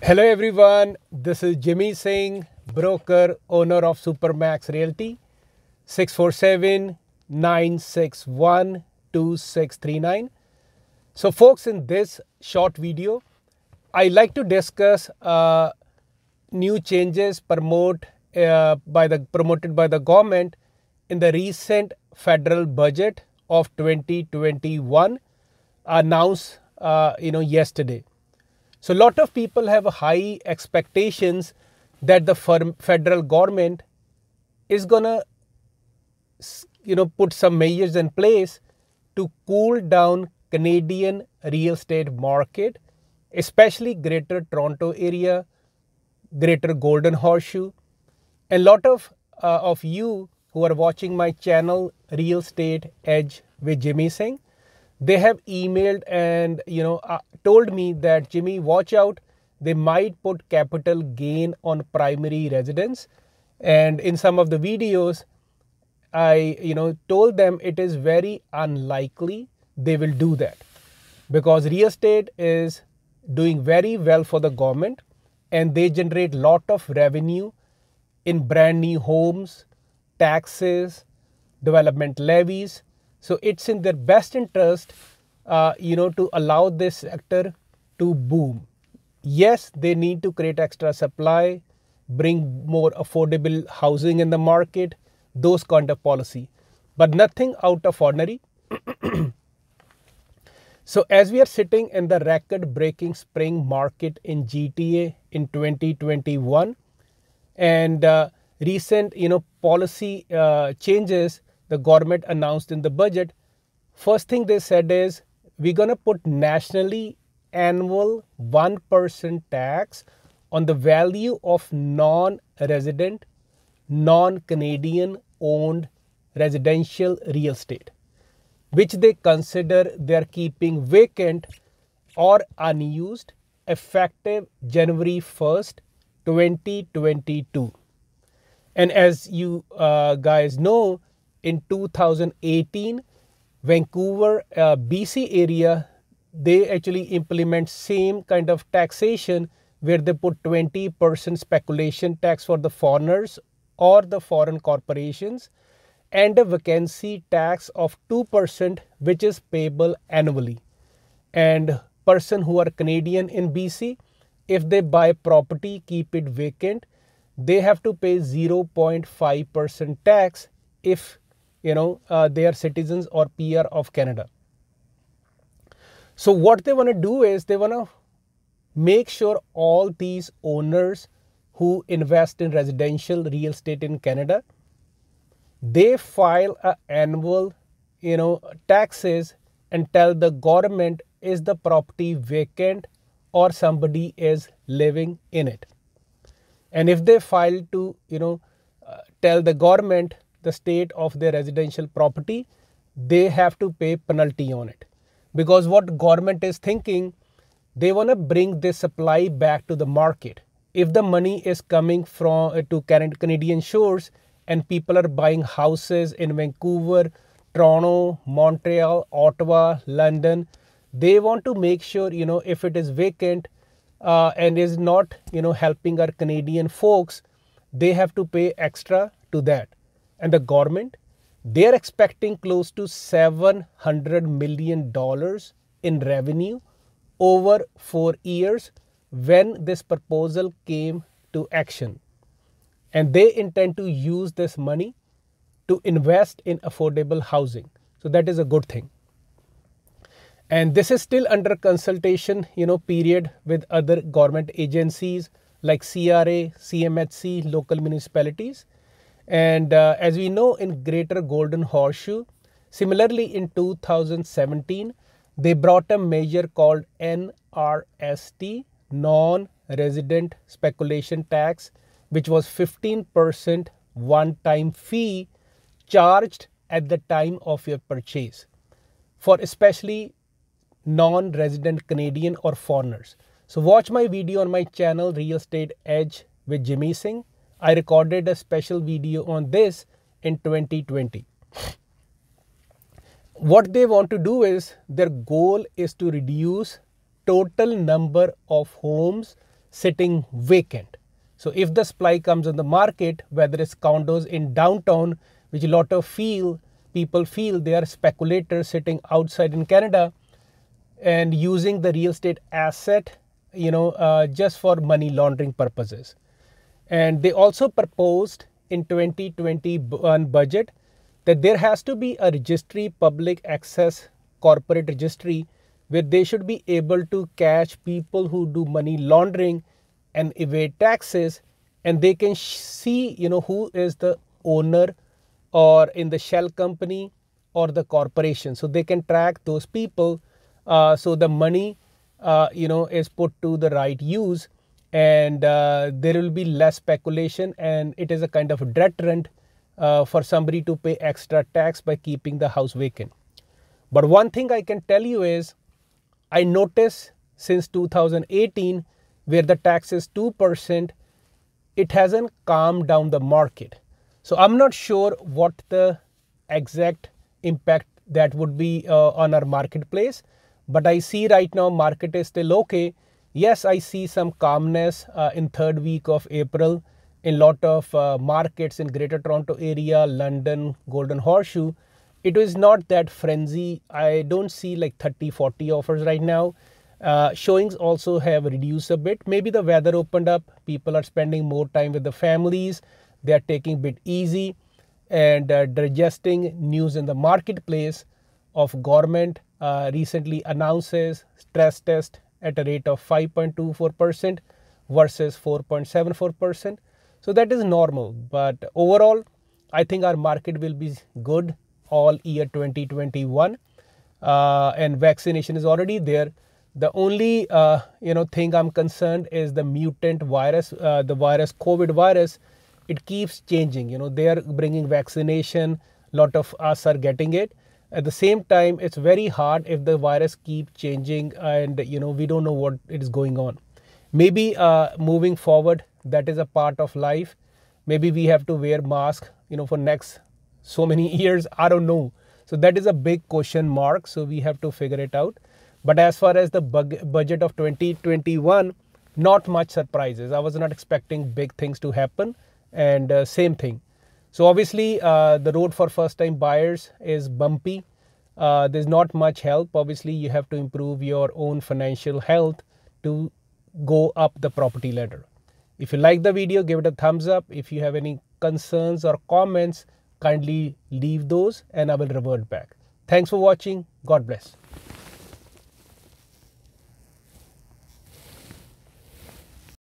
Hello everyone, this is Jimmy Singh, broker, owner of Supermax Realty, 647-961-2639. So folks, in this short video, I like to discuss uh, new changes promote, uh, by the, promoted by the government in the recent federal budget of 2021 announced uh, you know, yesterday. So, a lot of people have high expectations that the federal government is going to you know put some measures in place to cool down Canadian real estate market, especially Greater Toronto area, Greater Golden Horseshoe. A lot of uh, of you who are watching my channel Real Estate Edge with Jimmy Singh they have emailed and you know uh, told me that jimmy watch out they might put capital gain on primary residence and in some of the videos i you know told them it is very unlikely they will do that because real estate is doing very well for the government and they generate lot of revenue in brand new homes taxes development levies so it's in their best interest, uh, you know, to allow this sector to boom. Yes, they need to create extra supply, bring more affordable housing in the market, those kind of policy, but nothing out of ordinary. so as we are sitting in the record-breaking spring market in GTA in 2021, and uh, recent, you know, policy uh, changes the government announced in the budget, first thing they said is we're going to put nationally annual 1% tax on the value of non-resident, non-Canadian owned residential real estate, which they consider they're keeping vacant or unused effective January 1st, 2022. And as you uh, guys know, in 2018 vancouver uh, bc area they actually implement same kind of taxation where they put 20% speculation tax for the foreigners or the foreign corporations and a vacancy tax of 2% which is payable annually and person who are canadian in bc if they buy property keep it vacant they have to pay 0.5% tax if you know, uh, they are citizens or peer of Canada. So what they want to do is they want to make sure all these owners who invest in residential real estate in Canada, they file an annual, you know, taxes and tell the government is the property vacant or somebody is living in it. And if they file to, you know, uh, tell the government the state of their residential property, they have to pay penalty on it. Because what government is thinking, they want to bring this supply back to the market. If the money is coming from uh, to Canadian shores and people are buying houses in Vancouver, Toronto, Montreal, Ottawa, London, they want to make sure you know if it is vacant uh, and is not you know helping our Canadian folks, they have to pay extra to that and the government, they're expecting close to $700 million in revenue over four years when this proposal came to action. And they intend to use this money to invest in affordable housing. So that is a good thing. And this is still under consultation, you know, period with other government agencies like CRA, CMHC, local municipalities. And uh, as we know in Greater Golden Horseshoe, similarly in 2017, they brought a measure called NRST, Non-Resident Speculation Tax, which was 15% one-time fee charged at the time of your purchase for especially non-resident Canadian or foreigners. So watch my video on my channel Real Estate Edge with Jimmy Singh I recorded a special video on this in 2020. What they want to do is their goal is to reduce total number of homes sitting vacant. So if the supply comes on the market, whether it's condos in downtown, which a lot of feel people feel they are speculators sitting outside in Canada and using the real estate asset, you know, uh, just for money laundering purposes. And they also proposed in 2021 budget that there has to be a registry, public access corporate registry, where they should be able to catch people who do money laundering and evade taxes, and they can see, you know, who is the owner or in the shell company or the corporation. So they can track those people. Uh, so the money, uh, you know, is put to the right use and uh, there will be less speculation and it is a kind of deterrent uh, for somebody to pay extra tax by keeping the house vacant but one thing i can tell you is i notice since 2018 where the tax is 2% it hasn't calmed down the market so i'm not sure what the exact impact that would be uh, on our marketplace but i see right now market is still okay Yes, I see some calmness uh, in third week of April in lot of uh, markets in Greater Toronto Area, London, Golden Horseshoe. It is not that frenzy. I don't see like 30, 40 offers right now. Uh, showings also have reduced a bit. Maybe the weather opened up. People are spending more time with the families. They are taking a bit easy and uh, digesting news in the marketplace of government uh, recently announces stress test at a rate of 5.24% versus 4.74%. So that is normal, but overall, I think our market will be good all year 2021. Uh, and vaccination is already there. The only uh, you know thing I'm concerned is the mutant virus, uh, the virus COVID virus. It keeps changing. You know they are bringing vaccination. Lot of us are getting it, at the same time it's very hard if the virus keeps changing and you know we don't know what is going on maybe uh, moving forward that is a part of life maybe we have to wear mask you know for next so many years i don't know so that is a big question mark so we have to figure it out but as far as the budget of 2021 not much surprises i was not expecting big things to happen and uh, same thing so obviously uh, the road for first time buyers is bumpy. Uh, there's not much help. Obviously you have to improve your own financial health to go up the property ladder. If you like the video, give it a thumbs up. If you have any concerns or comments, kindly leave those and I will revert back. Thanks for watching. God bless.